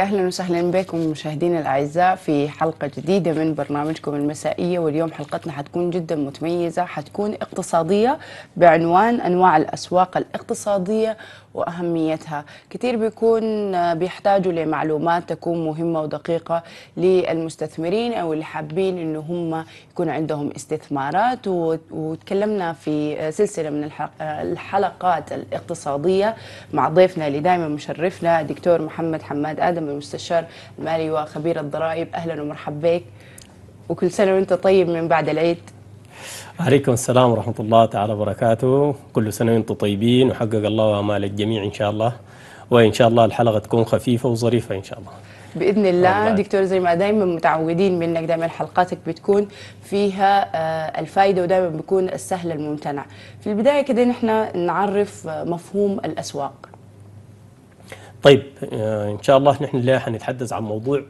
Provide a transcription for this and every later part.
اهلا وسهلا بكم مشاهدينا الاعزاء في حلقه جديده من برنامجكم المسائيه واليوم حلقتنا حتكون جدا متميزه حتكون اقتصاديه بعنوان انواع الاسواق الاقتصاديه واهميتها كثير بيكون آه، بيحتاجوا لمعلومات تكون مهمه ودقيقه للمستثمرين او اللي حابين انه هم يكون عندهم استثمارات وتكلمنا في آه، سلسله من آه، الحلقات الاقتصاديه مع ضيفنا اللي دائما مشرفنا الدكتور محمد حماد ادم المستشار المالي وخبير الضرائب اهلا ومرحبا بك وكل سنه وانت طيب من بعد العيد عليكم السلام ورحمة الله تعالى وبركاته كل سنة وانتم طيبين وحقق الله أمال الجميع إن شاء الله وإن شاء الله الحلقة تكون خفيفة وظريفة إن شاء الله باذن الله والله. دكتور زي ما دائما متعودين منك دائما حلقاتك بتكون فيها آه، الفائده ودائما بيكون السهل الممتنع في البدايه كده نحن نعرف آه، مفهوم الاسواق طيب آه، ان شاء الله نحن اللي حنتحدث عن موضوع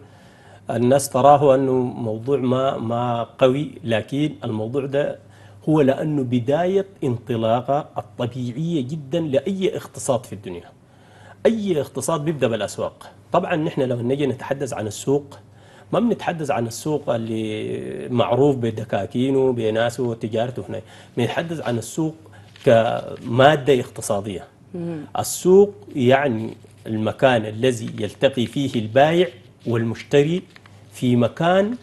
الناس تراه انه موضوع ما ما قوي لكن الموضوع ده هو لأنه بداية انطلاقة الطبيعية جدا لأي اقتصاد في الدنيا أي اقتصاد بيبدأ بالأسواق طبعا نحن لو نجي نتحدث عن السوق ما بنتحدث عن السوق اللي معروف بدكاكينه بناسه وتجارته هنا بنتحدث عن السوق كمادة اقتصادية السوق يعني المكان الذي يلتقي فيه البائع والمشتري في مكان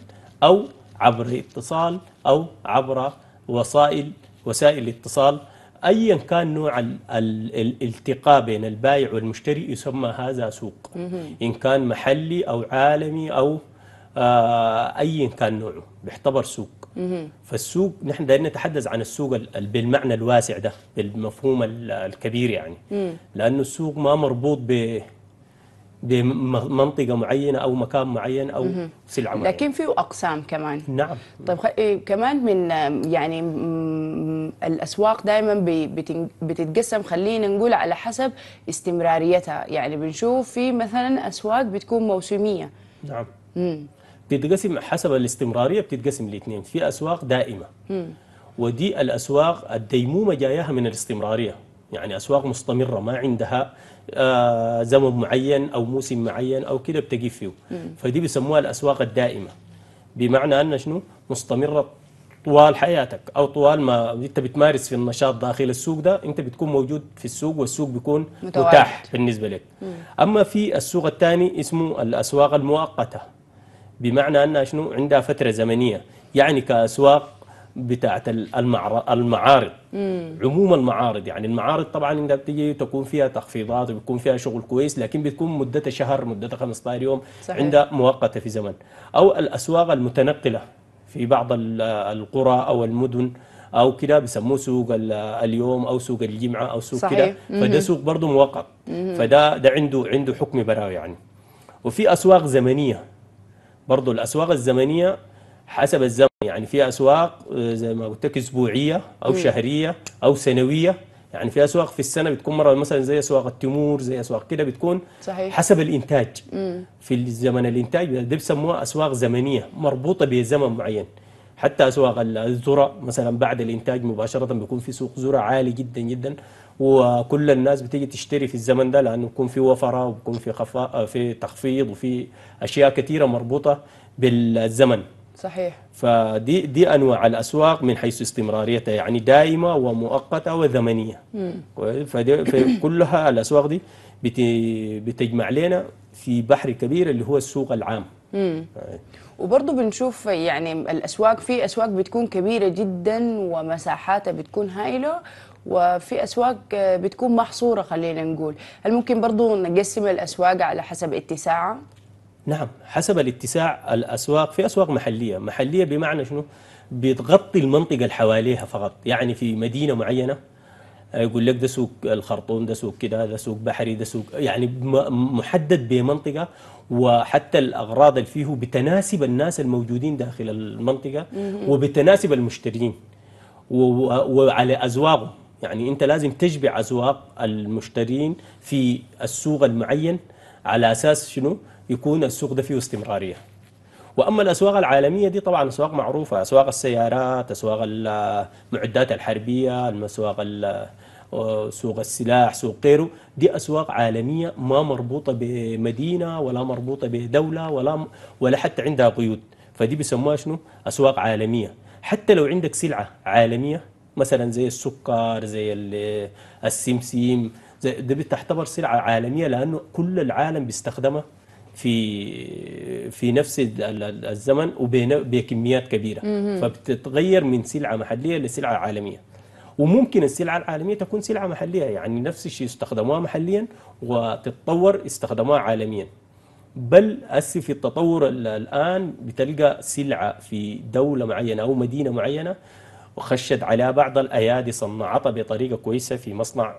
أو عبر اتصال أو عبر وسائل وسائل الاتصال ايا كان نوع الالتقاء بين البائع والمشتري يسمى هذا سوق ان كان محلي او عالمي او آه، ايا كان نوعه بيعتبر سوق فالسوق نحن دائما نتحدث عن السوق بالمعنى الواسع ده بالمفهوم الكبير يعني لانه السوق ما مربوط ب بمنطقه معينه او مكان معين او سلعه معينه لكن في اقسام كمان نعم طيب خ... إيه، كمان من يعني الاسواق دائما بتتقسم خلينا نقول على حسب استمراريتها يعني بنشوف في مثلا اسواق بتكون موسميه نعم بتتقسم حسب الاستمراريه بتتقسم لاثنين في اسواق دائمه مم. ودي الاسواق الديمومه جاياها من الاستمراريه يعني اسواق مستمره ما عندها آه، زمن معين او موسم معين او كده بتقف فيه فدي بيسموها الاسواق الدائمه بمعنى ان شنو مستمره طوال حياتك او طوال ما انت بتمارس في النشاط داخل السوق ده انت بتكون موجود في السوق والسوق بيكون متوعد. متاح بالنسبه لك مم. اما في السوق الثاني اسمه الاسواق المؤقته بمعنى انها شنو عندها فتره زمنيه يعني كاسواق بتاعت المعارض مم. عموم المعارض يعني المعارض طبعا انت بتجي تكون فيها تخفيضات وبيكون فيها شغل كويس لكن بتكون مدتها شهر مدتها 15 يوم صحيح. عندها مؤقته في زمن او الاسواق المتنقله في بعض القرى او المدن او كده بيسموه سوق اليوم او سوق الجمعه او سوق كده فده سوق برضه مؤقت فده ده عنده عنده حكم براوي يعني وفي اسواق زمنيه برضه الاسواق الزمنيه حسب الزمن يعني في اسواق آه، زي ما قلت لك اسبوعيه او م. شهريه او سنويه يعني في اسواق في السنه بتكون مره مثلا زي اسواق التمور زي اسواق كده بتكون صحيح. حسب الانتاج مم. في زمن الانتاج ده بيسموها اسواق زمنيه مربوطه بزمن معين حتى اسواق الذره مثلا بعد الانتاج مباشره بيكون في سوق ذره عالي جدا جدا وكل الناس بتيجي تشتري في الزمن ده لانه بيكون في وفره وبيكون في خفا في تخفيض وفي اشياء كثيره مربوطه بالزمن صحيح فدي دي انواع الاسواق من حيث استمراريتها يعني دائمه ومؤقته وزمنيه فكلها الاسواق دي بتجمع لنا في بحر كبير اللي هو السوق العام وبرضه بنشوف يعني الاسواق في اسواق بتكون كبيره جدا ومساحاتها بتكون هائله وفي اسواق بتكون محصوره خلينا نقول هل ممكن برضه نقسم الاسواق على حسب اتساعها نعم حسب الاتساع الأسواق في أسواق محلية محلية بمعنى شنو بتغطي المنطقة اللي حواليها فقط يعني في مدينة معينة يقول لك ده سوق الخرطوم ده سوق كده ده سوق بحري ده سوق يعني محدد بمنطقة وحتى الأغراض اللي فيه بتناسب الناس الموجودين داخل المنطقة وبتناسب المشترين وعلى أزواقهم يعني أنت لازم تشبع أزواق المشترين في السوق المعين على أساس شنو يكون السوق ده فيه استمراريه واما الاسواق العالميه دي طبعا اسواق معروفه اسواق السيارات اسواق المعدات الحربيه اسواق سوق السلاح سوق غيره دي اسواق عالميه ما مربوطه بمدينه ولا مربوطه بدوله ولا ولا حتى عندها قيود فدي بيسموها شنو اسواق عالميه حتى لو عندك سلعه عالميه مثلا زي السكر زي السمسم زي ده بتعتبر سلعه عالميه لانه كل العالم بيستخدمها في في نفس الزمن وبكميات كبيره فبتتغير من سلعه محليه لسلعه عالميه وممكن السلعه العالميه تكون سلعه محليه يعني نفس الشيء استخدموها محليا وتتطور استخدموها عالميا بل اسف في التطور الان بتلقى سلعه في دوله معينه او مدينه معينه وخشت على بعض الأيادي صنعتها بطريقة كويسة في مصنع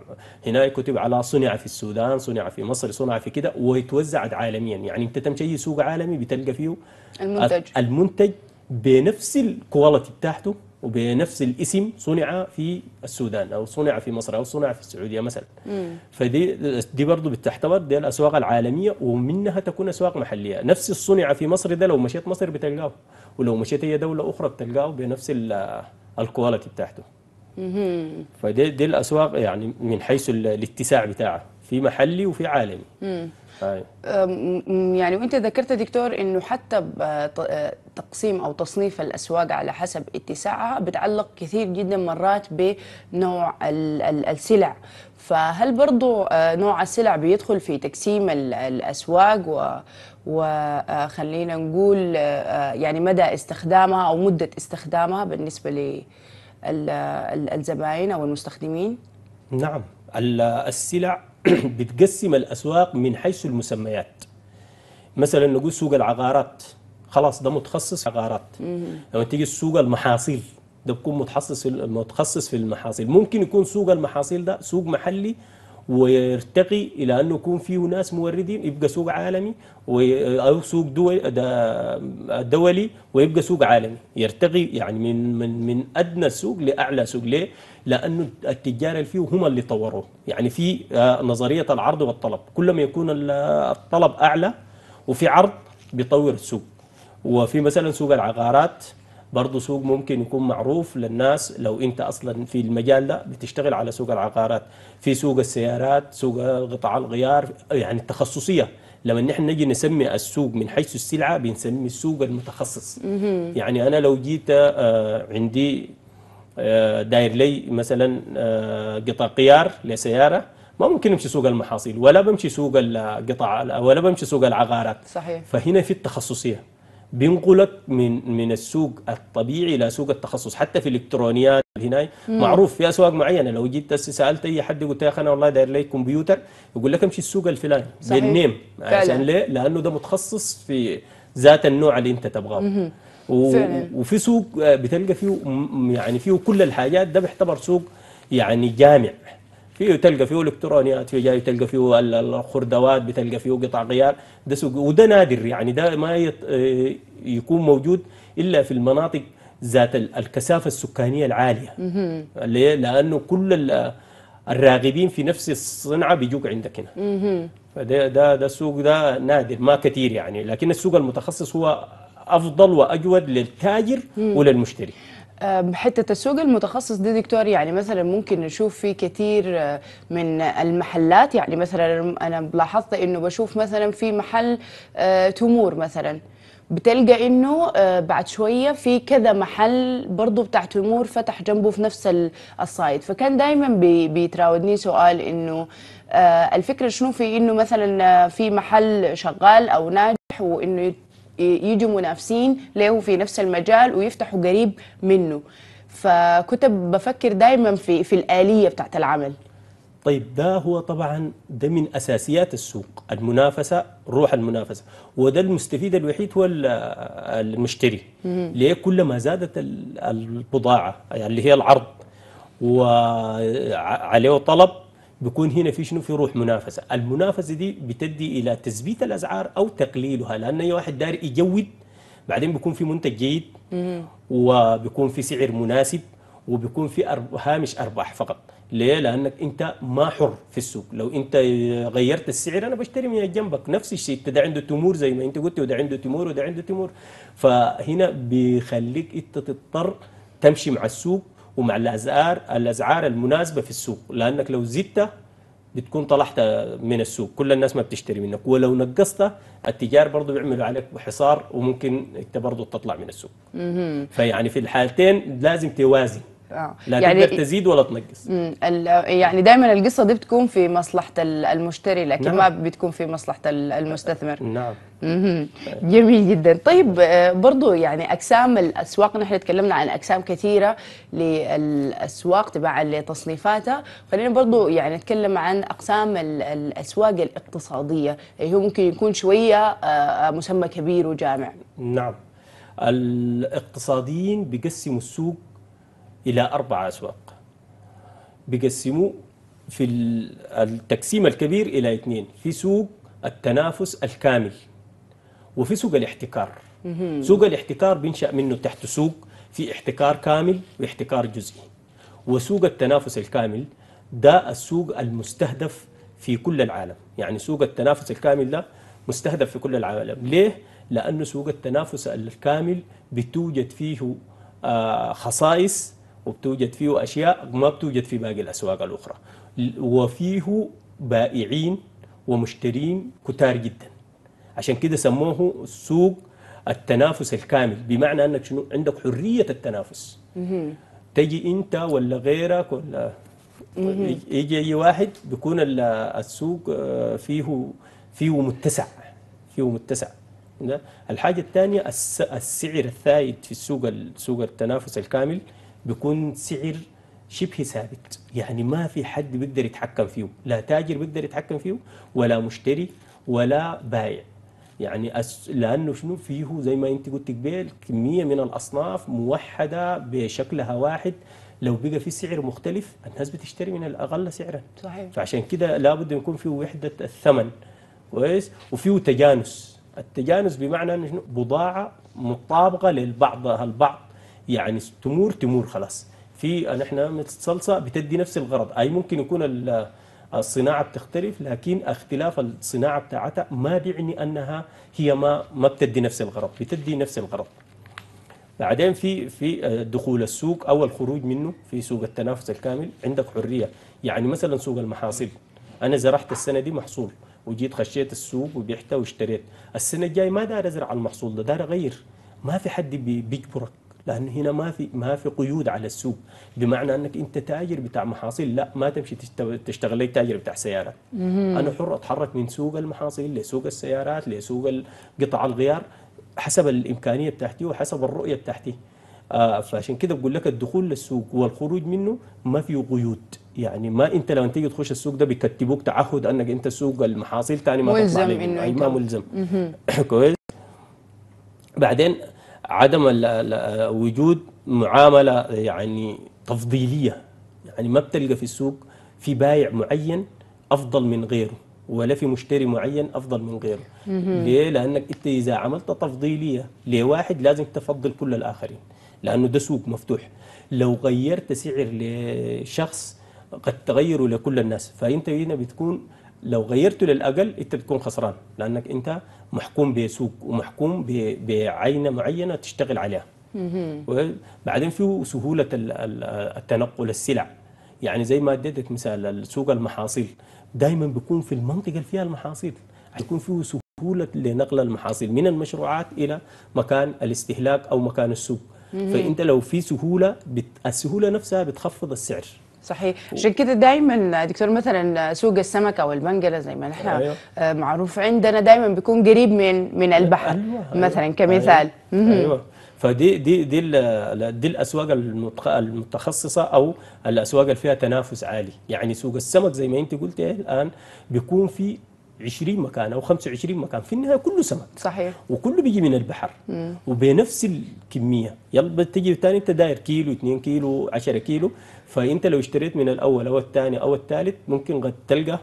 هنا كتب على صنع في السودان صنع في مصر صنع في كده ويتوزعت عالميا يعني أنت تمشي أي سوق عالمي بتلقى فيه المنتج المنتج بنفس الكواليتي بتاعته وبنفس الاسم صنع في السودان او صنع في مصر او صنع في السعوديه مثلا مم. فدي دي برضه بتعتبر دي الاسواق العالميه ومنها تكون اسواق محليه نفس الصنع في مصر ده لو مشيت مصر بتلقاه ولو مشيت اي دوله اخرى بتلقاه بنفس الكواليتي بتاعته فدي دي الاسواق يعني من حيث الاتساع بتاعه في محلي وفي عالمي يعني وانت ذكرت دكتور انه حتى تقسيم او تصنيف الاسواق على حسب اتساعها بتعلق كثير جدا مرات بنوع السلع فهل برضو آه، نوع السلع بيدخل في تقسيم الأسواق و وخلينا آه، نقول آه، يعني مدى استخدامها أو مدة استخدامها بالنسبة للزبائن أو المستخدمين؟ نعم السلع بتقسم الأسواق من حيث المسميات مثلا نقول سوق العقارات خلاص ده متخصص عقارات لما تيجي السوق المحاصيل ده بيكون متخصص في متخصص في المحاصيل ممكن يكون سوق المحاصيل ده سوق محلي ويرتقي الى انه يكون فيه ناس موردين يبقى سوق عالمي او سوق دولي, دولي ويبقى سوق عالمي يرتقي يعني من من من ادنى السوق لاعلى سوق ليه؟ لانه التجار اللي فيه هم اللي طوروه يعني في آه، نظريه العرض والطلب كل ما يكون الطلب اعلى وفي عرض بيطور السوق وفي مثلا سوق العقارات برضه سوق ممكن يكون معروف للناس لو انت اصلا في المجال ده بتشتغل على سوق العقارات في سوق السيارات سوق قطع الغيار يعني التخصصيه لما نحن نجي نسمي السوق من حيث السلعه بنسمي السوق المتخصص يعني انا لو جيت آه، عندي آه، داير لي مثلا آه، قطع قيار لسياره ما ممكن امشي سوق المحاصيل ولا بمشي سوق القطع ولا بمشي سوق العقارات صحيح فهنا في التخصصيه بينقلك من من السوق الطبيعي الى سوق التخصص حتى في الالكترونيات هنا معروف في اسواق معينه لو جيت سالت اي حد قلت يا اخي انا والله داير لي كمبيوتر يقول لك امشي السوق الفلاني بالنيم عشان ليه؟ لانه ده متخصص في ذات النوع اللي انت تبغاه و... وفي سوق آه، بتلقى فيه يعني فيه كل الحاجات ده بيعتبر سوق يعني جامع فيه تلقى فيه الكترونيات فيه جاي تلقى فيه الخردوات بتلقى فيه قطع غيار ده سوق وده نادر يعني ده ما آه، يكون موجود الا في المناطق ذات الكثافه السكانيه العاليه ليه؟ لانه كل الراغبين في نفس الصنعه بيجوك عندك هنا فده ده ده السوق ده نادر ما كثير يعني لكن السوق المتخصص هو افضل واجود للتاجر وللمشتري حتة السوق المتخصص دي دكتور يعني مثلا ممكن نشوف في كثير أه، من المحلات يعني مثلا أنا لاحظت إنه بشوف مثلا في محل أه، تمور مثلا بتلقى انه أه، بعد شويه في كذا محل برضه بتاع تمور فتح جنبه في نفس الصايد فكان دائما بيتراودني سؤال انه الفكره شنو في انه مثلا في محل شغال او ناجح وانه يجوا منافسين له في نفس المجال ويفتحوا قريب منه فكنت بفكر دائما في في الآلية بتاعت العمل طيب ده هو طبعا ده من اساسيات السوق المنافسه روح المنافسه وده المستفيد الوحيد هو المشتري ليه كل ما زادت البضاعه يعني اللي هي العرض وعليه طلب بيكون هنا في شنو في روح منافسه المنافسه دي بتدي الى تثبيت الاسعار او تقليلها لان اي واحد داري يجود بعدين بيكون في منتج جيد وبيكون في سعر مناسب وبيكون في أرب... هامش ارباح فقط ليه لانك انت ما حر في السوق لو انت غيرت السعر انا بشتري من جنبك نفس الشيء انت ده عنده تمور زي ما انت قلت وده عنده تمور وده عنده تمور فهنا بيخليك انت تضطر تمشي مع السوق ومع الأسعار الأسعار المناسبة في السوق لأنك لو زدت بتكون طلعت من السوق كل الناس ما بتشتري منك ولو نقصت التجار برضه بيعملوا عليك حصار وممكن انت برضه تطلع من السوق فيعني في الحالتين لازم توازن اه لا يعني تقدر تزيد ولا تنقص يعني دايما القصه دي بتكون في مصلحه المشتري لكن نعم. ما بتكون في مصلحه المستثمر نعم جميل جدا طيب آه، برضو يعني اقسام الاسواق نحن تكلمنا عن اقسام كثيره للاسواق تبعا لتصنيفاتها خلينا برضو يعني نتكلم عن اقسام الاسواق الاقتصاديه اللي هو ممكن يكون شويه آه، آه، مسمى كبير وجامع نعم الاقتصاديين بيقسموا السوق إلى أربع أسواق بيقسموه في التقسيم الكبير إلى اثنين في سوق التنافس الكامل وفي سوق الاحتكار سوق الاحتكار بينشأ منه تحت سوق في احتكار كامل واحتكار جزئي وسوق التنافس الكامل ده السوق المستهدف في كل العالم يعني سوق التنافس الكامل ده مستهدف في كل العالم ليه؟ لأنه سوق التنافس الكامل بتوجد فيه آه، خصائص وبتوجد فيه أشياء ما بتوجد في باقي الأسواق الأخرى وفيه بائعين ومشترين كتار جدا عشان كده سموه سوق التنافس الكامل بمعنى أنك شنو عندك حرية التنافس تجي أنت ولا غيرك ولا يجي أي واحد بيكون السوق آه، فيه فيه متسع فيه متسع الحاجة الثانية السعر الثائد في السوق السوق التنافس الكامل بيكون سعر شبه ثابت يعني ما في حد بيقدر يتحكم فيه لا تاجر بيقدر يتحكم فيه ولا مشتري ولا بائع يعني أس... لانه شنو فيه زي ما انت قلت قبل كميه من الاصناف موحده بشكلها واحد لو بقى في سعر مختلف الناس بتشتري من الاقل سعرا صحيح فعشان كده لابد يكون في وحده الثمن كويس وفيه تجانس التجانس بمعنى انه بضاعه مطابقه للبعض البعض يعني تمور تمور خلاص في نحن الصلصه بتدي نفس الغرض اي ممكن يكون الصناعه بتختلف لكن اختلاف الصناعه بتاعتها ما بيعني انها هي ما ما بتدي نفس الغرض بتدي نفس الغرض بعدين في في آه، دخول السوق او الخروج منه في سوق التنافس الكامل عندك حريه يعني مثلا سوق المحاصيل انا زرعت السنه دي محصول وجيت خشيت السوق وبعته واشتريت السنه الجايه ما دار ازرع المحصول ده دار اغير ما في حد بيجبرك لأنه هنا ما في ما في قيود على السوق بمعنى أنك أنت تاجر بتاع محاصيل لا ما تمشي تشتغل لي تاجر بتاع سيارات أنا حر أتحرك من سوق المحاصيل لسوق السيارات لسوق قطع الغيار حسب الإمكانية بتاعتي وحسب الرؤية بتاعتي آه فعشان كده بقول لك الدخول للسوق والخروج منه ما فيه قيود يعني ما انت لو تيجي تخش السوق ده بيكتبوك تعهد انك انت سوق المحاصيل ثاني ما تطلع ملزم ما ملزم كويس بعدين عدم وجود معامله يعني تفضيليه يعني ما بتلقى في السوق في بايع معين افضل من غيره ولا في مشتري معين افضل من غيره ليه لانك انت اذا عملت تفضيليه لواحد لازم تفضل كل الاخرين لانه ده سوق مفتوح لو غيرت سعر لشخص قد تغيره لكل الناس فانت هنا بتكون لو غيرته للاقل انت بتكون خسران لانك انت محكوم بسوق ومحكوم بعينه معينه تشتغل عليها وبعدين في سهوله التنقل السلع يعني زي ما اديتك مثال سوق المحاصيل دائما بيكون في المنطقه اللي فيها المحاصيل يكون فيه سهوله لنقل المحاصيل من المشروعات الى مكان الاستهلاك او مكان السوق فانت لو في سهوله بت... السهوله نفسها بتخفض السعر صحيح عشان كده دايما دكتور مثلا سوق السمكه والبنجله زي ما نحن أيوه. آه، معروف عندنا دايما بيكون قريب من من البحر أيوه. أيوة. مثلا كمثال أيوه. أيوه. فدي دي دي دي الاسواق المتخصصه او الاسواق اللي فيها تنافس عالي يعني سوق السمك زي ما انت قلت الان بيكون في 20 مكان او 25 مكان في النهايه كله سمك صحيح وكله بيجي من البحر مم. وبنفس الكميه يلا تجي الثاني انت داير كيلو 2 كيلو 10 كيلو فانت لو اشتريت من الاول او الثاني او الثالث ممكن قد تلقى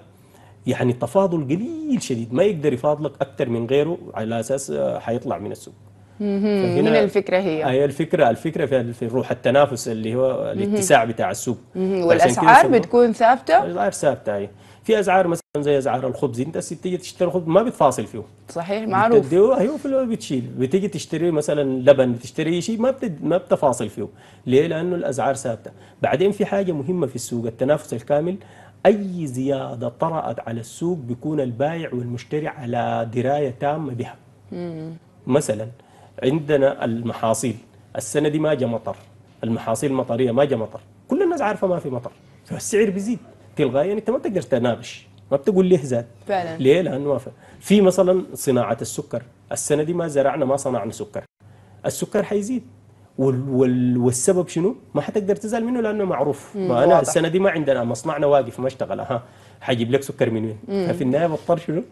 يعني تفاضل قليل شديد ما يقدر يفاضلك اكثر من غيره على اساس حيطلع من السوق من الفكره هي هي الفكره الفكره في, في روح التنافس اللي هو الاتساع بتاع السوق والاسعار بتكون ثابته الاسعار ثابته في اسعار مثلا زي زعر الخبز انت تيجي تشتري خبز ما بتفاصل فيه صحيح معروف ايوه في الوقت بتشيل بتيجي تشتري مثلا لبن بتشتري شيء ما بتد... ما بتفاصل فيه ليه؟ لانه الاسعار ثابته بعدين في حاجه مهمه في السوق التنافس الكامل اي زياده طرات على السوق بيكون البائع والمشتري على درايه تامه بها مم. مثلا عندنا المحاصيل السنه دي ما جاء مطر المحاصيل المطريه ما جاء مطر كل الناس عارفه ما في مطر فالسعر بيزيد تلقائيا يعني انت ما تقدر تناقش ما بتقول ليه زاد فعلا ليه لانه ما في مثلا صناعه السكر السنه دي ما زرعنا ما صنعنا سكر السكر حيزيد وال وال والسبب شنو؟ ما حتقدر تزعل منه لانه معروف ما انا واضح. السنه دي ما عندنا مصنعنا واقف ما اشتغل ها حجيب لك سكر من وين؟ ففي النهايه بضطر شنو؟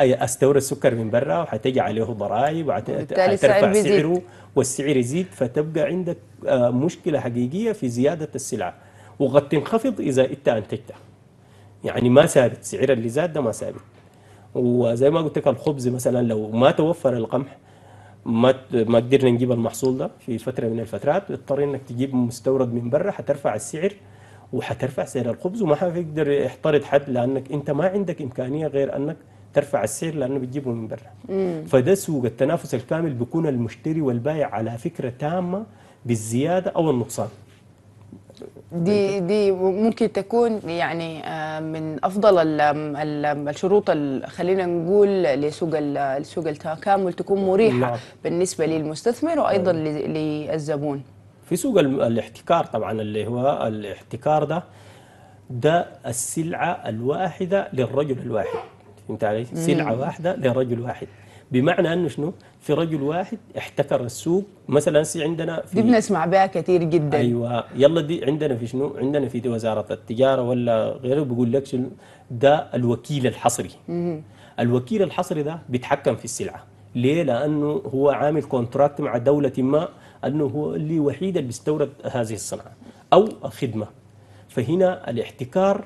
استورد السكر من برا وحتجي عليه ضرائب وحترفع سعره والسعر يزيد فتبقى عندك آه، مشكله حقيقيه في زياده السلعه وقد تنخفض اذا انت انتجتها. يعني ما ثابت سعر اللي زاد ده ما ثابت وزي ما قلت لك الخبز مثلا لو ما توفر القمح ما ما قدرنا نجيب المحصول ده في فتره من الفترات اضطر انك تجيب مستورد من برا حترفع السعر وحترفع سعر الخبز وما حيقدر يحترض حد لانك انت ما عندك امكانيه غير انك ترفع السعر لانه بتجيبه من برا فده سوق التنافس الكامل بيكون المشتري والبائع على فكره تامه بالزياده او النقصان دي دي ممكن تكون يعني آه، من افضل الشروط خلينا نقول لسوق سوق التكامل تكون مريحه نعم. بالنسبه للمستثمر وايضا نعم. للزبون في سوق الاحتكار طبعا اللي هو الاحتكار ده ده السلعه الواحده للرجل الواحد فهمت علي؟ سلعه واحده لرجل واحد بمعنى انه شنو في رجل واحد احتكر السوق مثلا سي عندنا في دي بنسمع بها كثير جدا ايوه يلا دي عندنا في شنو عندنا في وزاره التجاره ولا غيره بيقول لك شنو ده الوكيل الحصري مم. الوكيل الحصري ده بيتحكم في السلعه ليه؟ لانه هو عامل كونتراكت مع دوله ما انه هو اللي وحيد اللي بيستورد هذه الصنعه او خدمه فهنا الاحتكار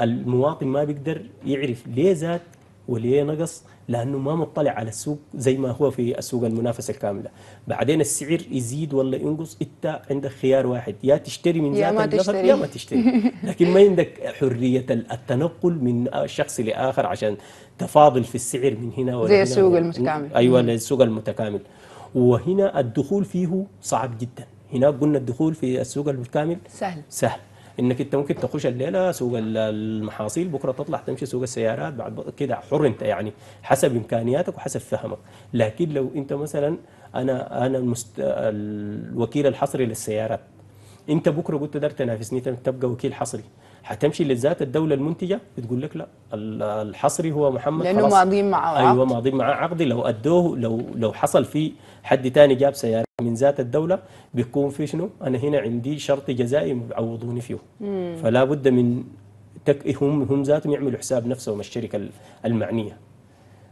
المواطن ما بيقدر يعرف ليه زاد وليه نقص لانه ما مطلع على السوق زي ما هو في السوق المنافسه الكامله بعدين السعر يزيد ولا ينقص انت عندك خيار واحد يا تشتري من ذات النفر يا ما تشتري لكن ما عندك حريه التنقل من شخص لاخر عشان تفاضل في السعر من هنا ولا زي السوق المتكامل ايوه السوق المتكامل وهنا الدخول فيه صعب جدا هناك قلنا الدخول في السوق المتكامل سهل سهل انك انت ممكن تخش الليله سوق المحاصيل بكره تطلع تمشي سوق السيارات بعد كده حر انت يعني حسب امكانياتك وحسب فهمك لكن لو انت مثلا انا انا المست... الوكيل الحصري للسيارات انت بكره قلت تقدر تنافسني تبقى وكيل حصري حتمشي لذات الدوله المنتجه بتقول لك لا الحصري هو محمد لانه ماضيين معاه أيوة، عقد ايوه ماضيين معاه عقد لو ادوه لو لو حصل في حد ثاني جاب سياره من ذات الدوله بيكون في شنو؟ انا هنا عندي شرط جزائي بيعوضوني فيه فلا بد من تك هم هم ذاتهم يعملوا حساب نفسهم الشركه المعنيه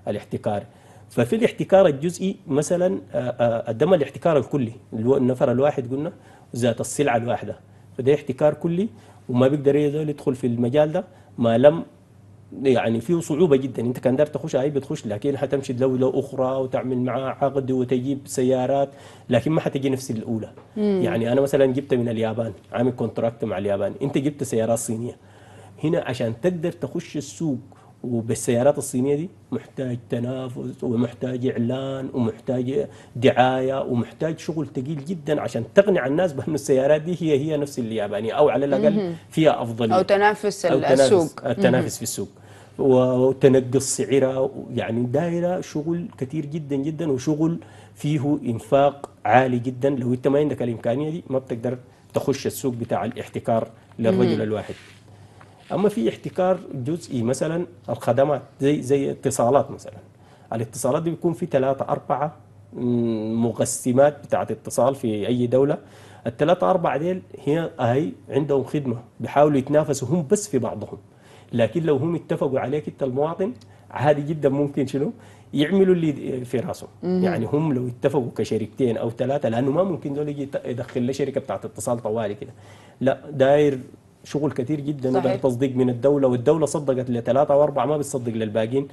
الاحتكار ففي الاحتكار الجزئي مثلا قدم الاحتكار الكلي النفر الواحد قلنا ذات السلعه الواحده فده احتكار كلي وما بيقدر يدخل في المجال ده ما لم يعني فيه صعوبه جدا انت كان دار تخش اي بتخش لكن حتمشي دوله اخرى وتعمل معاه عقد وتجيب سيارات لكن ما حتجي نفس الاولى مم. يعني انا مثلا جبت من اليابان عامل كونتراكت مع اليابان انت جبت سيارات صينيه هنا عشان تقدر تخش السوق وبالسيارات الصينيه دي محتاج تنافس ومحتاج اعلان ومحتاج دعايه ومحتاج شغل ثقيل جدا عشان تقنع الناس بان السيارات دي هي هي نفس اليابانيه او على الاقل فيها افضليه او تنافس أو السوق التنافس في السوق وتنقص سعرها يعني دايره شغل كثير جدا جدا وشغل فيه انفاق عالي جدا لو انت ما عندك الامكانيه دي ما بتقدر تخش السوق بتاع الاحتكار للرجل الواحد اما في احتكار جزئي مثلا الخدمات زي زي اتصالات مثلا الاتصالات دي بيكون في ثلاثة أربعة مقسمات بتاعة اتصال في أي دولة الثلاثة أربعة ديل هي هي عندهم خدمة بيحاولوا يتنافسوا هم بس في بعضهم لكن لو هم اتفقوا عليك أنت المواطن عادي جدا ممكن شنو يعملوا اللي في راسه يعني هم لو اتفقوا كشركتين او ثلاثه لانه ما ممكن دول يجي يدخل لي شركه بتاعت اتصال طوالي كده لا داير شغل كثير جدا صحيح. تصديق من الدوله والدوله صدقت لثلاثه واربعه ما بتصدق للباقيين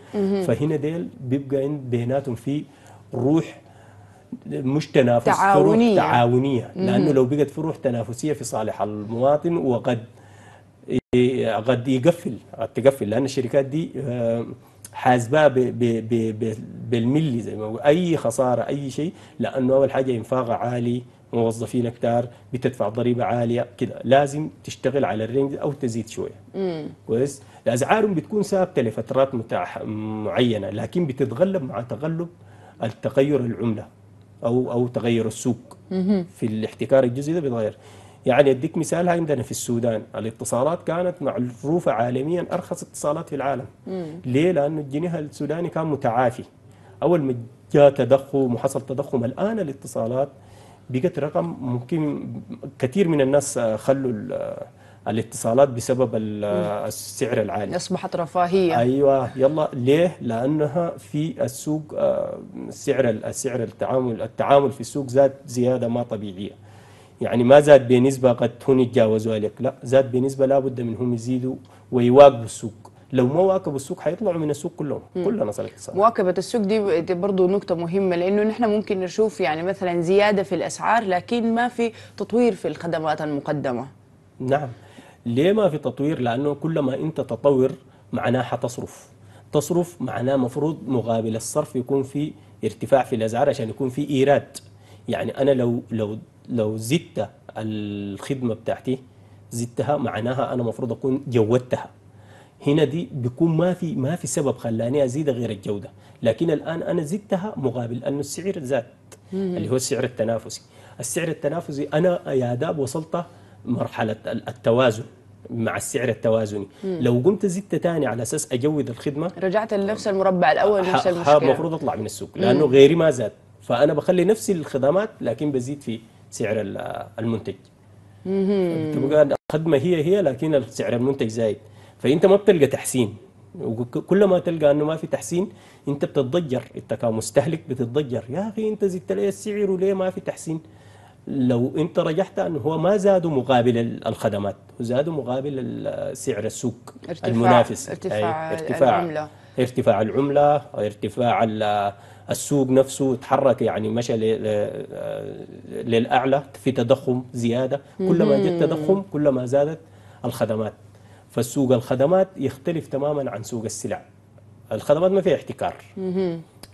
فهنا ديل بيبقى بيناتهم في روح مش تنافس تعاونية تعاونية لأنه لو بقت في روح تنافسية في صالح المواطن وقد قد يقفل قد تقفل لأن الشركات دي آه، حاسباه بالملي زي ما أي خسارة أي شيء لأنه أول حاجة إنفاقها عالي موظفين كتار بتدفع ضريبه عاليه كده لازم تشتغل على الرينج او تزيد شويه كويس الاسعار بتكون ثابته لفترات متاح معينه لكن بتتغلب مع تغلب التغير العمله او او تغير السوق في الاحتكار الجزئي ده بيتغير يعني اديك مثال عندنا في السودان الاتصالات كانت معروفه عالميا ارخص اتصالات في العالم ليه لانه الجنيه السوداني كان متعافي اول ما جاء تضخم وحصل تضخم الان الاتصالات بقت رقم ممكن كثير من الناس خلوا الاتصالات بسبب السعر العالي اصبحت رفاهيه ايوه يلا ليه لانها في السوق آه، سعر السعر التعامل التعامل في السوق زاد زياده ما طبيعيه يعني ما زاد بنسبه قد هون يتجاوزوها لك لا زاد بنسبه لابد منهم يزيدوا ويواكبوا السوق لو ما واكبوا السوق حيطلعوا من السوق كلهم كلنا صار الاقتصاد مواكبه السوق دي, دي برضه نقطه مهمه لانه نحن ممكن نشوف يعني مثلا زياده في الاسعار لكن ما في تطوير في الخدمات المقدمه نعم ليه ما في تطوير لانه كلما انت تطور معناه حتصرف تصرف معناه مفروض مقابل الصرف يكون في ارتفاع في الاسعار عشان يكون في ايراد يعني انا لو لو لو زدت الخدمه بتاعتي زدتها معناها انا مفروض اكون جودتها هنا دي بيكون ما في ما في سبب خلاني ازيد غير الجوده لكن الان انا زدتها مقابل انه السعر زاد اللي هو السعر التنافسي السعر التنافسي انا يا داب وصلت مرحله التوازن مع السعر التوازني مم. لو قمت زدت ثاني على اساس اجود الخدمه رجعت لنفس المربع الاول نفس المشكله المفروض اطلع من السوق لانه مم. غيري ما زاد فانا بخلي نفس الخدمات لكن بزيد في سعر المنتج تبقى الخدمه هي هي لكن سعر المنتج زايد فانت ما بتلقى تحسين وكل ما تلقى انه ما في تحسين انت بتتضجر انت كمستهلك بتتضجر يا اخي انت زدت لي السعر وليه ما في تحسين لو انت رجحت انه هو ما زادوا مقابل الخدمات زادوا مقابل سعر السوق ارتفاع المنافس ارتفاع, ارتفاع العمله ارتفاع العمله ارتفاع السوق نفسه تحرك يعني مشى آه، للاعلى في تضخم زياده كلما جاء التضخم كلما زادت الخدمات فسوق الخدمات يختلف تماما عن سوق السلع الخدمات ما فيها احتكار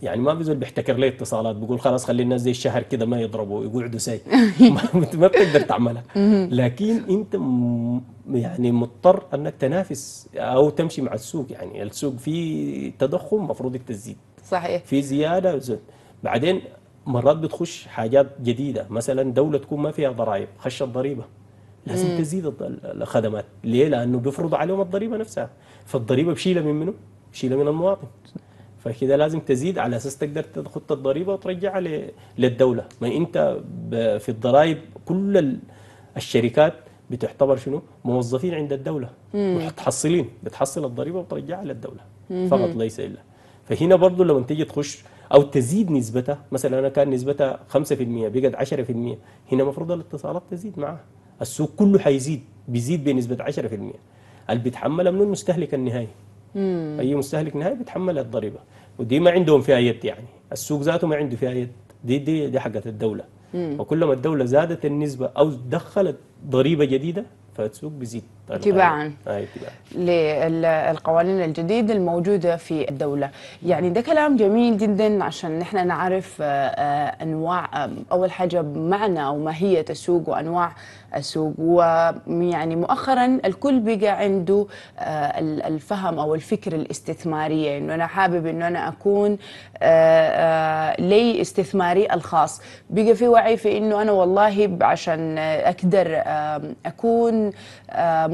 يعني ما في زول بيحتكر لي اتصالات بيقول خلاص خلي الناس زي الشهر كده ما يضربوا يقعدوا ساي ما بتقدر تعملها لكن انت يعني مضطر انك تنافس او تمشي مع السوق يعني السوق فيه تضخم المفروض تزيد صحيح في زياده زود. بعدين مرات بتخش حاجات جديده مثلا دوله تكون ما فيها ضرائب خش الضريبه لازم مم. تزيد الخدمات ليه لانه بيفرضوا عليهم الضريبه نفسها فالضريبه بشيلها من منه بشيلها من المواطن فكده لازم تزيد على اساس تقدر تخط الضريبه وترجعها للدوله ما انت في الضرائب كل الشركات بتعتبر شنو موظفين عند الدوله محصلين بتحصل الضريبه وترجعها للدوله مم. فقط ليس الا فهنا برضه لما تيجي تخش او تزيد نسبتها مثلا انا كان نسبتها 5% بقت 10% هنا المفروض الاتصالات تزيد معها السوق كله حيزيد بيزيد بنسبه 10% اللي بيتحمل من المستهلك النهائي مم. اي مستهلك نهائي بيتحمل الضريبه ودي ما عندهم فيها يد يعني السوق ذاته ما عنده فيها يد دي دي دي حقه الدوله مم. وكلما الدوله زادت النسبه او دخلت ضريبه جديده فالسوق بيزيد تباعا للقوانين الجديدة الموجودة في الدولة يعني ده كلام جميل جدا عشان نحن نعرف آه، آه، أنواع آه، أول حاجة معنى أو ماهية السوق وأنواع السوق ويعني مؤخرا الكل بقى عنده الفهم أو الفكر الاستثمارية أنه أنا حابب أنه أنا أكون لي استثماري الخاص بقى في وعي في أنه أنا والله عشان أقدر أكون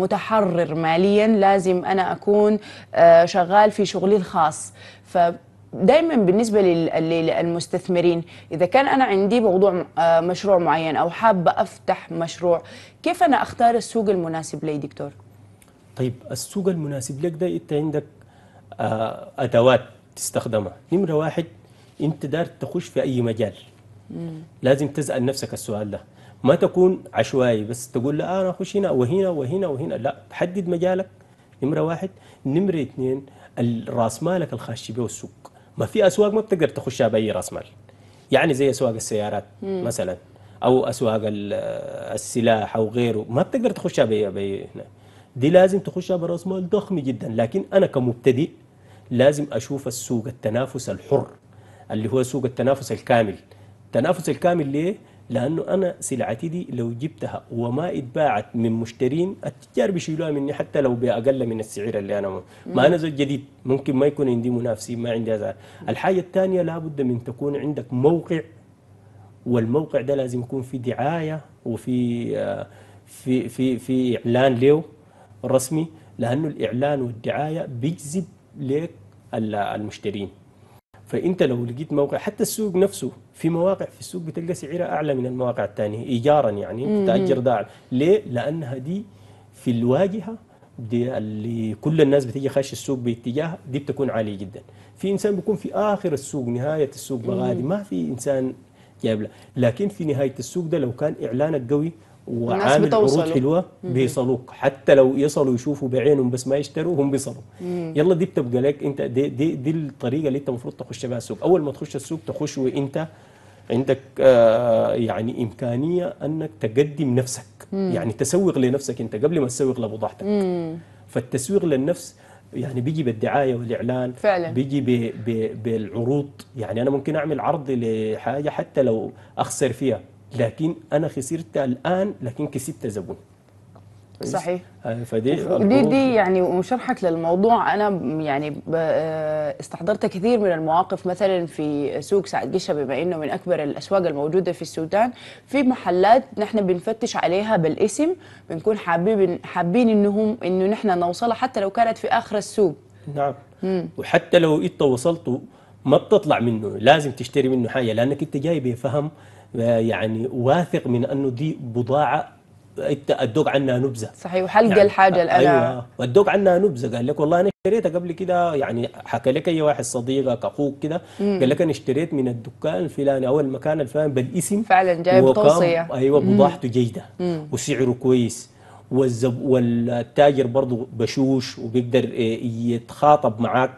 متحرر ماليا لازم انا اكون آه، شغال في شغلي الخاص ف دايما بالنسبه للمستثمرين اذا كان انا عندي موضوع آه، مشروع معين او حابه افتح مشروع كيف انا اختار السوق المناسب لي دكتور طيب السوق المناسب لك ده انت عندك آه، ادوات تستخدمها نمره واحد انت دار تخش في اي مجال مم. لازم تسال نفسك السؤال ده ما تكون عشوائي بس تقول لا انا اخش هنا وهنا وهنا وهنا لا تحدد مجالك نمره واحد نمره اثنين راس مالك الخاش به السوق ما في اسواق ما بتقدر تخشها باي راس مال يعني زي اسواق السيارات مم. مثلا او اسواق السلاح او غيره ما بتقدر تخشها باي باي دي لازم تخشها براس مال ضخم جدا لكن انا كمبتدئ لازم اشوف السوق التنافس الحر اللي هو سوق التنافس الكامل التنافس الكامل ليه لانه انا سلعتي دي لو جبتها وما اتباعت من مشترين التجار بيشيلوها مني حتى لو باقل من السعر اللي انا مم. ما انا زوج جديد ممكن ما يكون عندي منافسين ما عندي هذا الحاجه الثانيه لابد من تكون عندك موقع والموقع ده لازم يكون في دعايه وفي آه، في في في اعلان له رسمي لانه الاعلان والدعايه بيجذب لك المشترين فانت لو لقيت موقع حتى السوق نفسه في مواقع في السوق بتلقى سعرها اعلى من المواقع الثانيه ايجارا يعني تاجر داعم ليه؟ لانها دي في الواجهه دي اللي كل الناس بتيجي خاش السوق باتجاهها دي بتكون عاليه جدا في انسان بيكون في اخر السوق نهايه السوق بغادي ما في انسان جايب لكن في نهايه السوق ده لو كان اعلانك قوي وعامل عروض حلوه بيصلوك حتى لو يصلوا يشوفوا بعينهم بس ما يشتروا هم بيصلوا يلا دي بتبقى لك انت دي, دي دي الطريقه اللي انت المفروض تخش بها السوق اول ما تخش السوق تخش وانت عندك آه يعني امكانيه انك تقدم نفسك مم. يعني تسوق لنفسك انت قبل ما تسوق لبضاعتك فالتسويق للنفس يعني بيجي بالدعايه والاعلان فعلا بيجي بي بي بالعروض يعني انا ممكن اعمل عرض لحاجه حتى لو اخسر فيها لكن انا خسرت الان لكن كسبت زبون صحيح آه، فدي دي, دي يعني وشرحك للموضوع انا يعني آه، استحضرت كثير من المواقف مثلا في سوق سعد قشه بما انه من اكبر الاسواق الموجوده في السودان في محلات نحن بنفتش عليها بالاسم بنكون حابين حابين انهم انه نحن نوصلها حتى لو كانت في اخر السوق نعم مم. وحتى لو انت وصلته ما بتطلع منه لازم تشتري منه حاجه لانك انت جاي بفهم يعني واثق من انه دي بضاعه انت ادوق عنها نبذه صحيح وحلقه يعني الحاجه الان ايوه وادوق عنها نبذه قال لك والله انا اشتريتها قبل كده يعني حكى لك اي واحد صديقك اخوك كده قال لك انا اشتريت من الدكان الفلاني او المكان الفلاني بالاسم فعلا جايب توصيه ايوه بضاعته جيده وسعره كويس والزب والتاجر برضه بشوش وبيقدر آه، يتخاطب معاك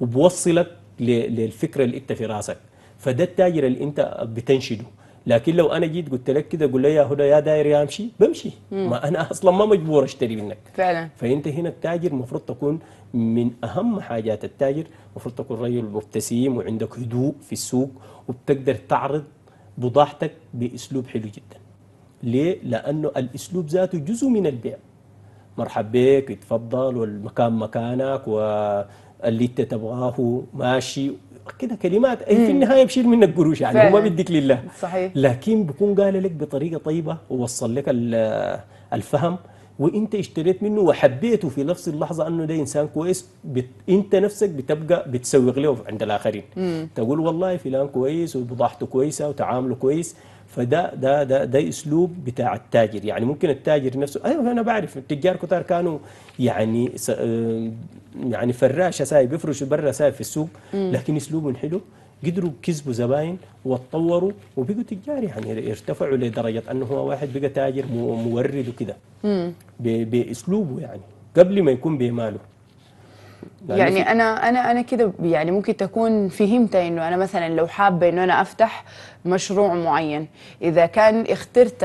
وبوصلك للفكره اللي انت في راسك فده التاجر اللي انت بتنشده لكن لو انا جيت قلت لك كده قول لي يا هدى يا داير يا امشي بمشي مم. ما انا اصلا ما مجبور اشتري منك فعلا فانت هنا التاجر المفروض تكون من اهم حاجات التاجر المفروض تكون رجل مبتسم وعندك هدوء في السوق وبتقدر تعرض بضاعتك باسلوب حلو جدا ليه؟ لانه الاسلوب ذاته جزء من البيع مرحب بك اتفضل والمكان مكانك واللي انت تبغاه ماشي كده كلمات أي في النهايه بشيل منك قروش يعني هو ما بيديك لله صحيح لكن بكون قال لك بطريقه طيبه ووصل لك الفهم وانت اشتريت منه وحبيته في نفس اللحظه انه ده انسان كويس بت... انت نفسك بتبقى بتسوق له عند الاخرين مم. تقول والله فلان كويس وبضاعته كويسه وتعامله كويس فده ده ده ده اسلوب بتاع التاجر يعني ممكن التاجر نفسه ايوه انا بعرف التجار كثار كانوا يعني آه، يعني فراشه ساي بيفرشوا برا ساي في السوق لكن اسلوبهم حلو قدروا كسبوا زباين وتطوروا وبقوا تجار يعني ارتفعوا لدرجه انه هو واحد بقى تاجر مورد وكده باسلوبه يعني قبل ما يكون بماله يعني, يعني انا انا انا كده يعني ممكن تكون فهمت انه انا مثلا لو حابه انه انا افتح مشروع معين اذا كان اخترت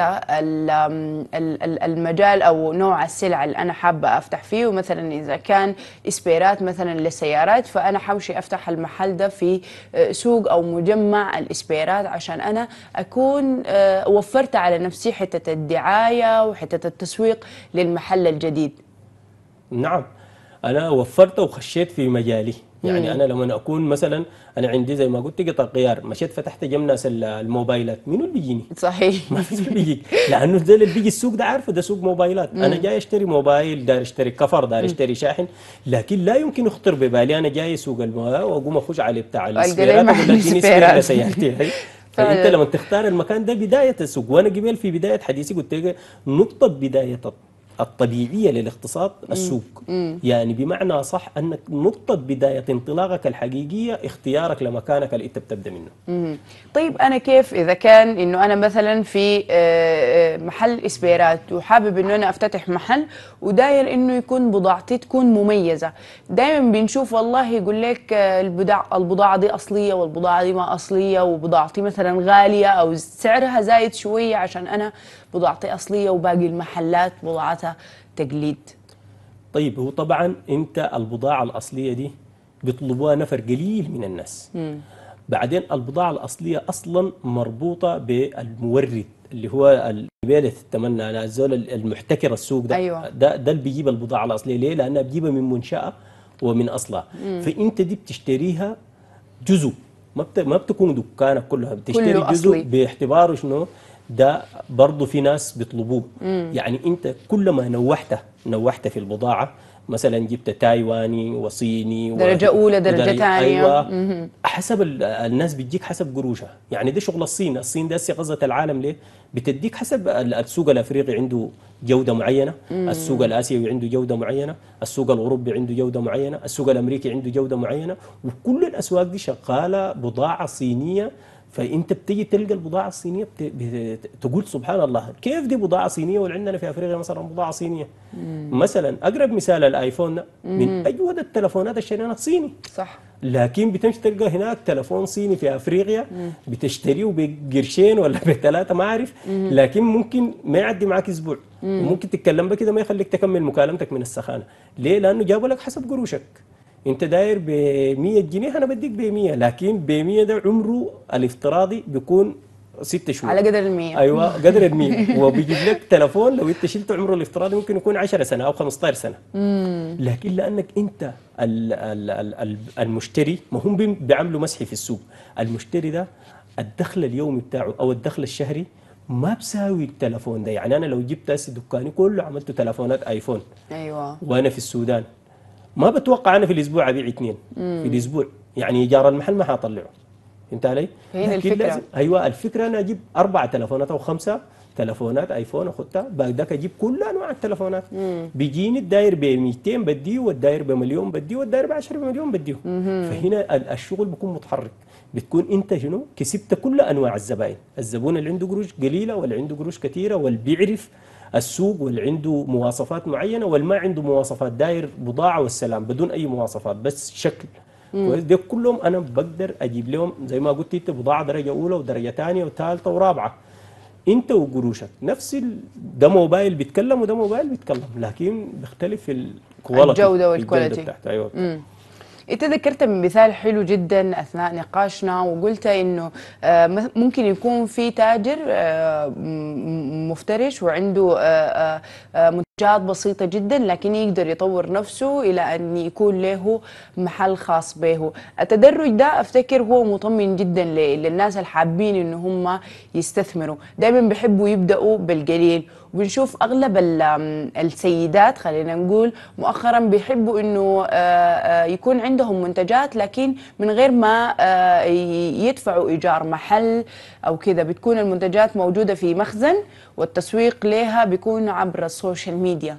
المجال او نوع السلع اللي انا حابه افتح فيه ومثلا اذا كان اسبيرات مثلا للسيارات فانا حمشي افتح المحل ده في آه، سوق او مجمع الاسبيرات عشان انا اكون آه، وفرت على نفسي حته الدعايه وحته التسويق للمحل الجديد نعم انا وفرت وخشيت في مجالي يعني مم. انا لما اكون مثلا انا عندي زي ما قلت قطع قيار مشيت فتحت ناس الموبايلات منو اللي بيجيني صحيح ما في اللي بيجيك لانه زي اللي بيجي السوق ده عارفه ده سوق موبايلات مم. انا جاي اشتري موبايل داير اشتري كفر داير اشتري شاحن لكن لا يمكن يخطر ببالي انا جاي سوق الموبايل واقوم اخش على بتاع السيارات اقول لك سيارتي فانت لما تختار المكان ده بدايه السوق وانا قبل في بدايه حديثي قلت لك نقطه بدايه الطبيعية للاقتصاد السوق مم. يعني بمعنى صح أنك نقطة بداية انطلاقك الحقيقية اختيارك لمكانك اللي أنت بتبدأ منه مم. طيب أنا كيف إذا كان أنه أنا مثلا في آه، آه، محل إسبيرات وحابب أنه أنا أفتتح محل وداير أنه يكون بضاعتي تكون مميزة دائما بنشوف والله يقول لك آه، البضاعة البضاعة دي أصلية والبضاعة دي ما أصلية وبضاعتي مثلا غالية أو سعرها زايد شوية عشان أنا بضاعتي أصلية وباقي المحلات بضاعتها تجليد تقليد طيب هو طبعا انت البضاعه الاصليه دي بيطلبوها نفر قليل من الناس م. بعدين البضاعه الاصليه اصلا مربوطه بالمورد اللي هو العباده تتمنى على الزول المحتكر السوق ده أيوة. ده ده اللي بيجيب البضاعه الاصليه ليه؟ لانها بتجيبها من منشاه ومن اصلها مم. فانت دي بتشتريها جزء ما بت... ما بتكون دكانك كلها بتشتري جزء باعتباره شنو؟ ده برضه في ناس بيطلبوه يعني انت كل ما نوحته نوحته في البضاعه مثلا جبت تايواني وصيني درجه و... اولى درجه ثانيه ايوه حسب ال... الناس بتجيك حسب قروشها يعني ده شغل الصين الصين ده غزه العالم ليه بتديك حسب السوق الافريقي عنده جوده معينه مم. السوق الاسيوي عنده جوده معينه السوق الاوروبي عنده جوده معينه السوق الامريكي عنده جوده معينه وكل الاسواق دي شغاله بضاعه صينيه فانت بتيجي تلقى البضاعه الصينيه بت... تقول سبحان الله كيف دي بضاعه صينيه وعندنا في افريقيا مثلا بضاعه صينيه مم. مثلا اقرب مثال الايفون ده من اجود التلفونات الشريانه صيني الصيني صح لكن بتمشي تلقى هناك تلفون صيني في افريقيا بتشتريه بقرشين ولا بثلاثه ما اعرف لكن ممكن ما يعدي معك اسبوع ممكن تتكلم بكده ما يخليك تكمل مكالمتك من السخانه ليه لانه جابوا لك حسب قروشك انت داير ب 100 جنيه انا بديك ب 100 لكن ب 100 ده عمره الافتراضي بيكون ست شهور على قدر ال 100 ايوه قدر ال 100 وبيجيب لك تليفون لو انت شلت عمره الافتراضي ممكن يكون 10 سنه او 15 سنه لكن لانك انت ال ال ال الـ المشتري ما هم بيعملوا مسحي في السوق المشتري ده الدخل اليومي بتاعه او الدخل الشهري ما بساوي التلفون ده يعني انا لو جبت اسي دكاني كله عملته تلفونات ايفون ايوه وانا في السودان ما بتوقع انا في الاسبوع ابيع اثنين في الاسبوع يعني ايجار المحل ما حاطلعه انت علي؟ هنا الفكره لازم ايوه الفكره انا اجيب اربع تلفونات او خمسه تلفونات ايفون اخذتها بقدر اجيب كل انواع التلفونات بيجيني الداير ب 200 بديه والداير بمليون بديه والداير ب 10 مليون بديه فهنا الشغل بيكون متحرك بتكون انت شنو كسبت كل انواع الزبائن الزبون اللي عنده قروش قليله واللي عنده قروش كثيره واللي بيعرف السوق واللي عنده مواصفات معينه واللي ما عنده مواصفات داير بضاعه والسلام بدون اي مواصفات بس شكل دي كلهم انا بقدر اجيب لهم زي ما قلت انت بضاعه درجه اولى ودرجه ثانيه وثالثه ورابعه انت وقروشك نفس ده موبايل بيتكلم وده موبايل بيتكلم لكن بيختلف الكواليتي الجوده والكواليتي بتاعته ايوه انت ذكرت من مثال حلو جدا اثناء نقاشنا وقلت انه آه، ممكن يكون في تاجر آه، مفترش وعنده آه، منتجات بسيطه جدا لكن يقدر يطور نفسه الى ان يكون له محل خاص به التدرج ده افتكر هو مطمن جدا للناس اللي حابين ان هم يستثمروا دائما بيحبوا يبداوا بالقليل وبنشوف اغلب السيدات خلينا نقول مؤخرا بيحبوا انه آه، آه، يكون عندهم منتجات لكن من غير ما آه، يدفعوا ايجار محل او كذا بتكون المنتجات موجوده في مخزن والتسويق لها بيكون عبر السوشيال ميديا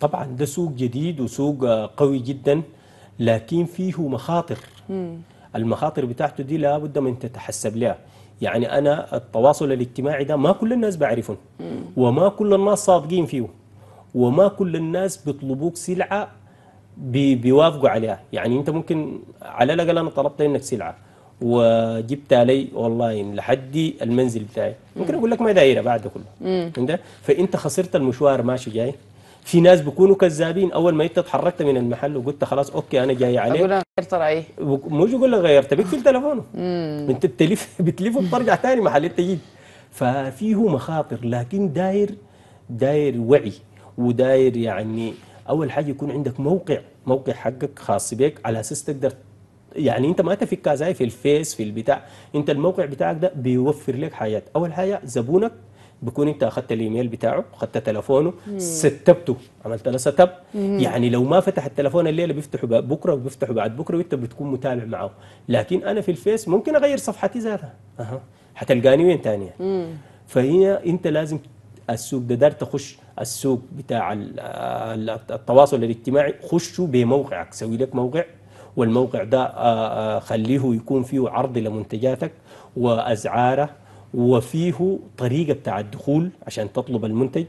طبعا ده سوق جديد وسوق قوي جدا لكن فيه مخاطر م. المخاطر بتاعته دي لابد من تتحسب لها يعني انا التواصل الاجتماعي ده ما كل الناس بعرفهم وما كل الناس صادقين فيه وما كل الناس بيطلبوك سلعه بيوافقوا عليها يعني انت ممكن على الاقل انا طلبت منك سلعه وجبتها لي والله لحد المنزل بتاعي ممكن اقول لك ما دايره بعد كله فانت خسرت المشوار ماشي جاي في ناس بيكونوا كذابين اول ما انت تحركت من المحل وقلت خلاص اوكي انا جاي عليك اقول انا غيرت رايي مش يقول لك غيرت بيقفل تليفونه انت بتلف بتلف وبترجع ثاني محل انت جيت ففيه مخاطر لكن داير داير وعي وداير يعني اول حاجه يكون عندك موقع موقع حقك خاص بك على اساس تقدر يعني انت ما تفكها زي في الفيس في البتاع انت الموقع بتاعك ده بيوفر لك حاجات اول حاجه زبونك بكون انت اخذت الايميل بتاعه اخذت تليفونه ستبته عملت له ستب اب يعني لو ما فتح التليفون الليله بيفتحه بكره وبيفتحه بعد بكره وانت بتكون متابع معه لكن انا في الفيس ممكن اغير صفحتي ذاتها اها حتلقاني وين ثانيه فهي انت لازم السوق ده دار تخش السوق بتاع التواصل الاجتماعي خشوا بموقعك سوي لك موقع والموقع ده آه، آه، خليه يكون فيه عرض لمنتجاتك واسعاره وفيه طريقة بتاع الدخول عشان تطلب المنتج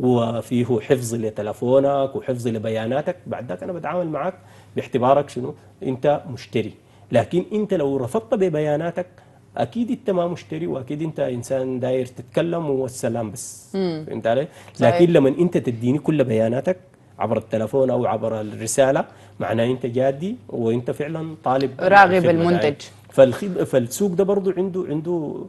وفيه حفظ لتلفونك وحفظ لبياناتك بعد ذاك أنا بتعامل معك باعتبارك شنو أنت مشتري لكن أنت لو رفضت ببياناتك اكيد انت ما مشتري واكيد انت انسان داير تتكلم والسلام بس فهمت علي؟ لكن لما انت تديني كل بياناتك عبر التلفون او عبر الرساله معناه انت جادي وانت فعلا طالب راغب المنتج فالسوق ده برضه عنده عنده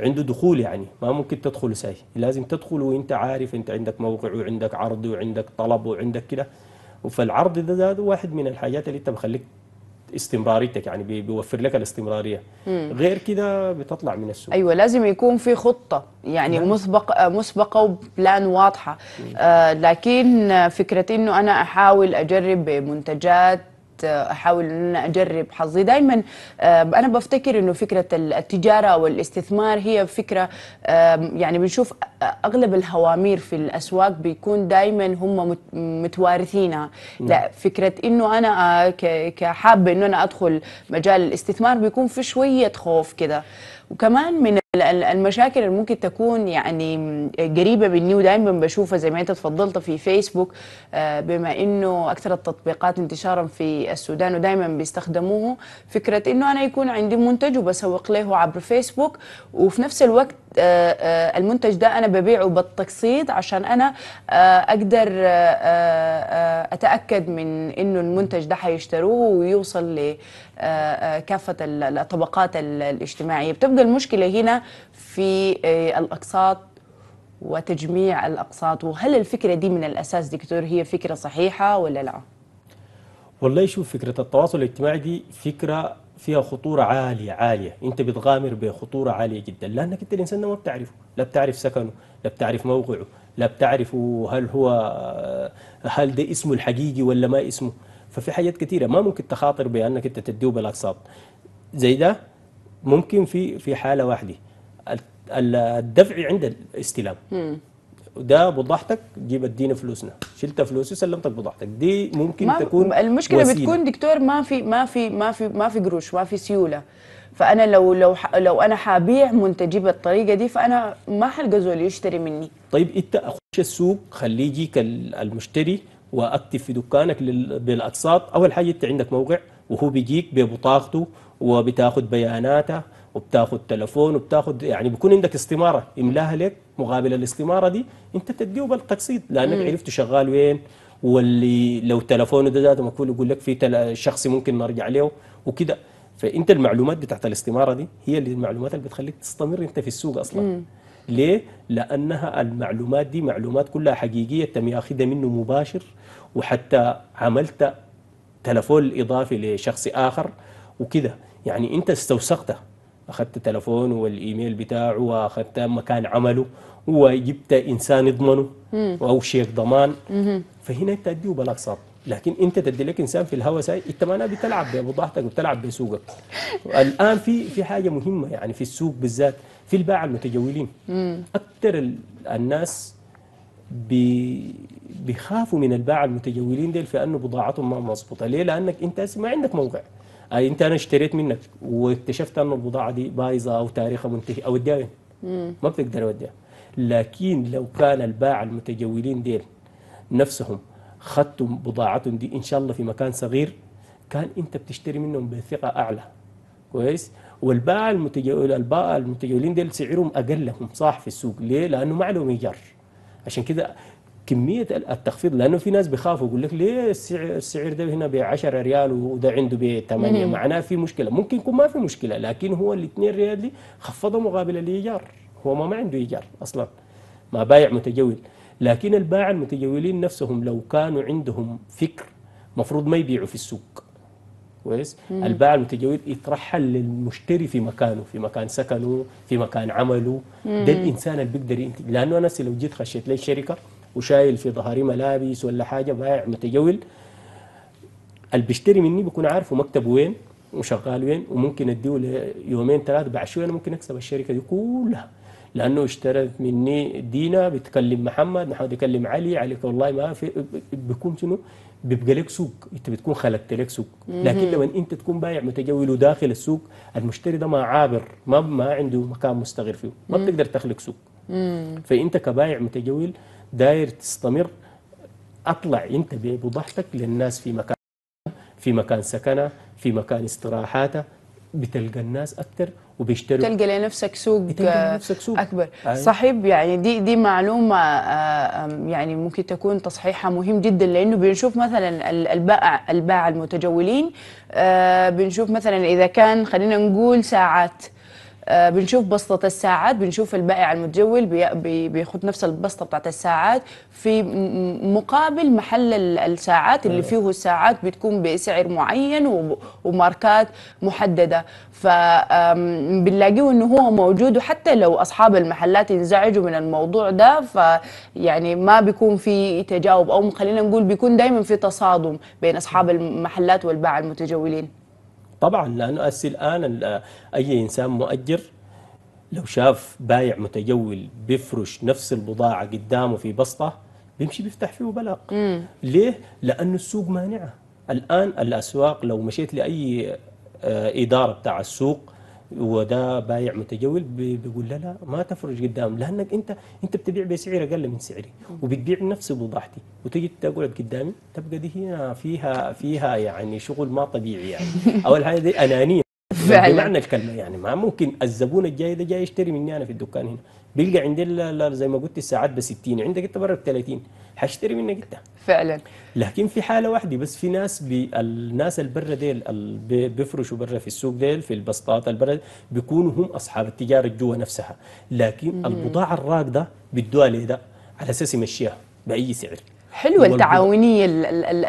عنده دخول يعني ما ممكن تدخل ساي لازم تدخل وانت عارف انت عندك موقع وعندك عرض وعندك طلب وعندك كده فالعرض ده ده واحد من الحاجات اللي انت بخليك استمراريتك يعني بيوفر لك الاستمراريه مم. غير كده بتطلع من السوق ايوه لازم يكون في خطه يعني نعم. مسبق مسبقه وبلان واضحه آه لكن فكره انه انا احاول اجرب منتجات آه، احاول ان انا اجرب حظي دائما آه، انا بفتكر انه فكره التجاره والاستثمار هي فكره يعني بنشوف اغلب الهوامير في الاسواق بيكون دائما هم متوارثينها نعم. لا فكره انه انا آه، كحابه انه انا ادخل مجال الاستثمار بيكون في شويه خوف كده وكمان من المشاكل اللي ممكن تكون يعني قريبه مني ودائما بشوفها زي ما انت تفضلت في فيسبوك آه، بما انه اكثر التطبيقات انتشارا في السودان ودائما بيستخدموه فكره انه انا يكون عندي منتج وبسوق له عبر فيسبوك وفي نفس الوقت آه، آه، المنتج ده انا ببيعه بالتقسيط عشان انا اقدر اتاكد من انه المنتج ده حيشتروه ويوصل كافه الطبقات الاجتماعيه بتبقى المشكله هنا في آه، الاقساط وتجميع الاقساط وهل الفكره دي من الاساس دكتور هي فكره صحيحه ولا لا؟ والله شوف فكره التواصل الاجتماعي دي فكره فيها خطورة عالية عالية أنت بتغامر بخطورة عالية جدا لأنك أنت الإنسان ما بتعرفه لا بتعرف سكنه لا بتعرف موقعه لا بتعرف هل هو آه، هل ده اسمه الحقيقي ولا ما اسمه ففي حاجات كثيره ما ممكن تخاطر بانك انت تديه بالاقساط زي ده ممكن في في حاله واحده الدفع عند الاستلام ده بضاعتك جيب ادينا فلوسنا شلت فلوسي سلمتك بضاعتك دي ممكن ما تكون المشكله وسيلة. بتكون دكتور ما في ما في ما في ما في قروش ما في سيوله فانا لو لو لو انا حابيع منتجي بالطريقه دي فانا ما حلقى زول يشتري مني طيب انت اخش السوق خليه يجيك المشتري واكتب في دكانك بالاقساط اول حاجه انت عندك موقع وهو بيجيك ببطاقته وبتاخذ بياناته وبتاخذ تلفون وبتاخذ يعني بيكون عندك استماره املاها لك مقابل الاستماره دي انت بتديه بالتقسيط لانك عرفت شغال وين واللي لو تلفونه ده ذاته يقول لك في تل... شخصي ممكن نرجع له وكده فانت المعلومات بتاعت الاستماره دي هي اللي المعلومات اللي بتخليك تستمر انت في السوق اصلا مم. ليه؟ لانها المعلومات دي معلومات كلها حقيقيه تم ياخذها منه مباشر وحتى عملت تلفون اضافي لشخص اخر وكذا يعني انت استوسقته اخذت تلفونه والايميل بتاعه واخذت مكان عمله وجبت انسان يضمنه او شيك ضمان فهنا انت تديه بلاك صعب لكن انت تدي لك انسان في الهوى ساي انت ما بتلعب بوضاحتك وبتلعب بسوقك الان في في حاجه مهمه يعني في السوق بالذات في الباعة المتجولين اكثر الناس بيخافوا من الباعة المتجولين ديل في انه بضاعتهم ما مظبوطه ليه لانك انت ما عندك موقع أي انت انا اشتريت منك واكتشفت انه البضاعه دي بايظه او تاريخها منتهي او اديها ما بتقدر اوديها لكن لو كان الباعة المتجولين ديل نفسهم خدتم بضاعتهم دي ان شاء الله في مكان صغير كان انت بتشتري منهم بثقه اعلى كويس والباعة المتجول الباعة المتجولين ديل سعرهم اقلهم صح في السوق ليه؟ لانه ما عليهم ايجار عشان كده كميه التخفيض لانه في ناس بيخافوا يقول لك ليه السعر السعر ده هنا ب 10 ريال وده عنده ب 8 معناه في مشكله ممكن يكون ما في مشكله لكن هو ال 2 ريال دي خفضها مقابل الايجار هو ما, ما عنده ايجار اصلا ما بايع متجول لكن الباعة المتجولين نفسهم لو كانوا عندهم فكر مفروض ما يبيعوا في السوق كويس الباع المتجول يترحل للمشتري في مكانه في مكان سكنه في مكان عمله ده الانسان اللي بيقدر ينتج لانه انا لو جيت خشيت لي شركه وشايل في ظهري ملابس ولا حاجه بائع متجول اللي بيشتري مني بيكون عارفه مكتبه وين وشغال وين وممكن اديه يومين ثلاثه بعد شويه انا ممكن اكسب الشركه دي كلها لانه اشترت مني دينا بتكلم محمد محمد يكلم علي علي والله ما في بيكون شنو بيبقى لك سوق انت بتكون خلقت لك سوق لكن لما انت تكون بايع متجول وداخل السوق المشتري ده ما عابر ما ما عنده مكان مستقر فيه ما بتقدر تخلق سوق فانت كبايع متجول داير تستمر اطلع انت بوضحتك للناس في مكان في مكان سكنه في مكان استراحاته بتلقى الناس اكثر وبيشتروا بتلقى لنفسك سوق بتلقى لنفسك سوق اكبر أي. أيوة. صحيح يعني دي دي معلومه آه، يعني ممكن تكون تصحيحها مهم جدا لانه بنشوف مثلا البائع الباع المتجولين آه، بنشوف مثلا اذا كان خلينا نقول ساعات آه، بنشوف بسطة الساعات بنشوف البائع المتجول بياخذ نفس البسطة بتاعت الساعات في مقابل محل الساعات اللي إيه. فيه الساعات بتكون بسعر معين وماركات محددة فبنلاقيه انه هو موجود وحتى لو اصحاب المحلات انزعجوا من الموضوع ده فيعني ما بيكون في تجاوب او خلينا نقول بيكون دائما في تصادم بين اصحاب المحلات والباعة المتجولين طبعا لانه الان اي انسان مؤجر لو شاف بايع متجول بيفرش نفس البضاعه قدامه في بسطه بيمشي بيفتح فيه بلاغ ليه؟ لانه السوق مانعه الان الاسواق لو مشيت لاي آه، اداره بتاع السوق وده بايع متجول بيقول لا لا ما تفرج قدام لانك انت انت بتبيع بسعر اقل من سعري وبتبيع نفس بضاعتي وتجي تقعد قدامي تبقى دي هنا فيها فيها يعني شغل ما طبيعي يعني اول حاجه دي انانيه فعلا بمعنى الكلمه يعني ما ممكن الزبون الجاي ده جاي يشتري مني انا في الدكان هنا بيلقى عندي زي ما قلت الساعات ب 60 عندك انت برا ب 30 حاشتري منك انت فعلا لكن في حاله واحده بس في ناس الناس اللي برا ديل بيفرشوا برا في السوق ديل في البسطات البرا بيكونوا هم اصحاب التجاره جوا نفسها لكن البضاعه الراكده بدوها ده على اساس يمشيها باي سعر حلوه التعاونيه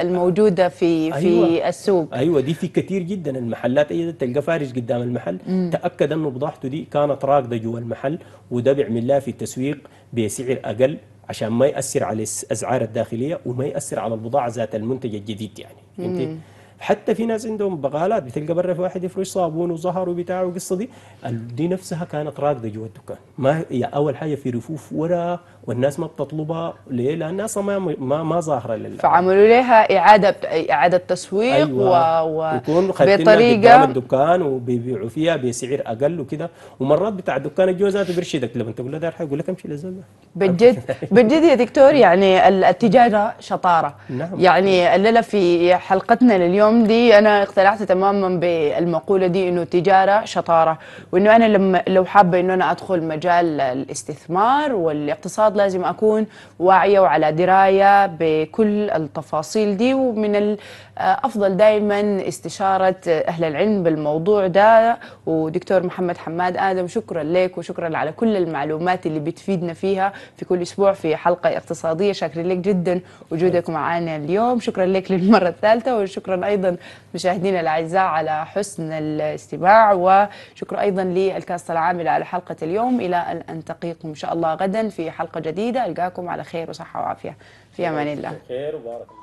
الموجوده في أيوة في السوق ايوه دي في كثير جدا المحلات اي تلقى فارش قدام المحل مم. تاكد انه بضاعته دي كانت راكده جوا المحل وده بيعمل لها في التسويق بسعر اقل عشان ما ياثر على الاسعار الداخليه وما ياثر على البضاعه ذات المنتج الجديد يعني انت حتى في ناس عندهم بقالات بتلقى برا في واحد يفرش صابون وظهر وبتاع والقصه دي دي نفسها كانت راكده جوا الدكان ما هي اول حاجه في رفوف ولا والناس ما بتطلبها ليه؟ لانها اصلا ما ما, ما ظاهره لله فعملوا لها اعاده اعاده تسويق أيوة. و, و... يكون بطريقه الدكان وبيبيعوا فيها بسعر اقل وكذا ومرات بتاع الدكان الجوزات ذاته بيرشدك لما تقول له ده يقول لك امشي للزول بجد بجد يا دكتور يعني التجاره شطاره نعم. يعني الليله في حلقتنا لليوم دي انا اقتنعت تماما بالمقوله دي انه التجاره شطاره وانه انا لما لو حابه انه انا ادخل مجال الاستثمار والاقتصاد الاقتصاد لازم أكون واعية وعلى دراية بكل التفاصيل دي ومن الأفضل آه، دائما استشارة آه، أهل العلم بالموضوع ده ودكتور محمد حماد آدم شكرا لك وشكرا على كل المعلومات اللي بتفيدنا فيها في كل أسبوع في حلقة اقتصادية شاكرين لك جدا وجودك معنا اليوم شكرا لك للمرة الثالثة وشكرا أيضا مشاهدينا الأعزاء على حسن الاستماع وشكرا أيضا للكاست العاملة على حلقة اليوم إلى أن ألتقيكم إن شاء الله غدا في حلقة جديدة ألقاكم على خير وصحة وعافية في أمان الله خير وبارك